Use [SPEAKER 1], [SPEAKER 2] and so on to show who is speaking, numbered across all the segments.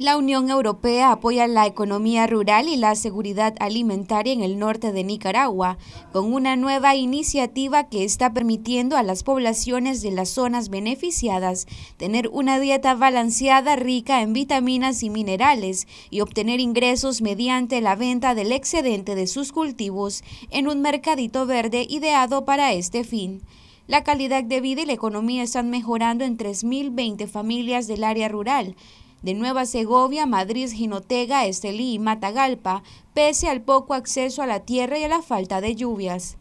[SPEAKER 1] La Unión Europea apoya la economía rural y la seguridad alimentaria en el norte de Nicaragua con una nueva iniciativa que está permitiendo a las poblaciones de las zonas beneficiadas tener una dieta balanceada rica en vitaminas y minerales y obtener ingresos mediante la venta del excedente de sus cultivos en un mercadito verde ideado para este fin. La calidad de vida y la economía están mejorando en 3.020 familias del área rural de Nueva Segovia, Madrid, Ginotega, Estelí y Matagalpa, pese al poco acceso a la tierra y a la falta de lluvias.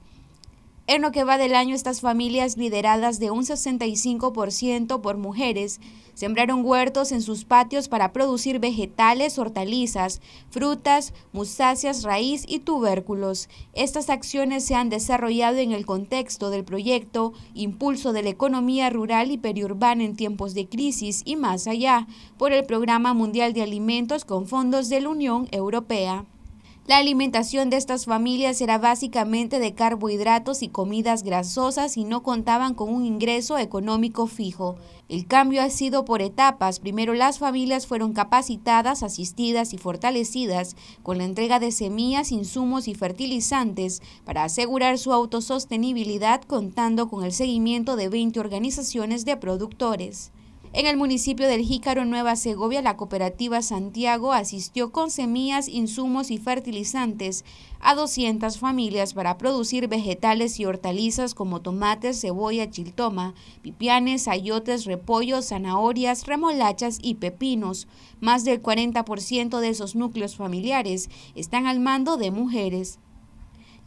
[SPEAKER 1] En lo que va del año, estas familias lideradas de un 65% por mujeres sembraron huertos en sus patios para producir vegetales, hortalizas, frutas, musáceas, raíz y tubérculos. Estas acciones se han desarrollado en el contexto del proyecto Impulso de la Economía Rural y Periurbana en tiempos de crisis y más allá, por el Programa Mundial de Alimentos con fondos de la Unión Europea. La alimentación de estas familias era básicamente de carbohidratos y comidas grasosas y no contaban con un ingreso económico fijo. El cambio ha sido por etapas. Primero las familias fueron capacitadas, asistidas y fortalecidas con la entrega de semillas, insumos y fertilizantes para asegurar su autosostenibilidad contando con el seguimiento de 20 organizaciones de productores. En el municipio del Jícaro, Nueva Segovia, la cooperativa Santiago asistió con semillas, insumos y fertilizantes a 200 familias para producir vegetales y hortalizas como tomates, cebolla, chiltoma, pipianes, ayotes, repollos, zanahorias, remolachas y pepinos. Más del 40% de esos núcleos familiares están al mando de mujeres.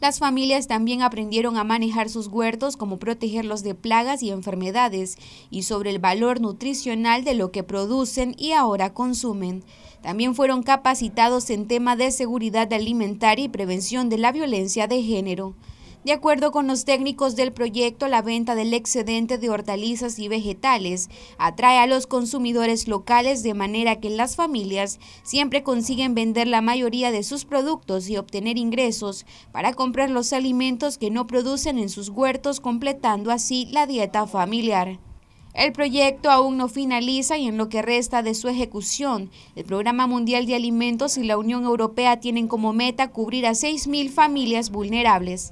[SPEAKER 1] Las familias también aprendieron a manejar sus huertos, como protegerlos de plagas y enfermedades, y sobre el valor nutricional de lo que producen y ahora consumen. También fueron capacitados en tema de seguridad alimentaria y prevención de la violencia de género. De acuerdo con los técnicos del proyecto, la venta del excedente de hortalizas y vegetales atrae a los consumidores locales de manera que las familias siempre consiguen vender la mayoría de sus productos y obtener ingresos para comprar los alimentos que no producen en sus huertos, completando así la dieta familiar. El proyecto aún no finaliza y en lo que resta de su ejecución, el Programa Mundial de Alimentos y la Unión Europea tienen como meta cubrir a 6.000 familias vulnerables.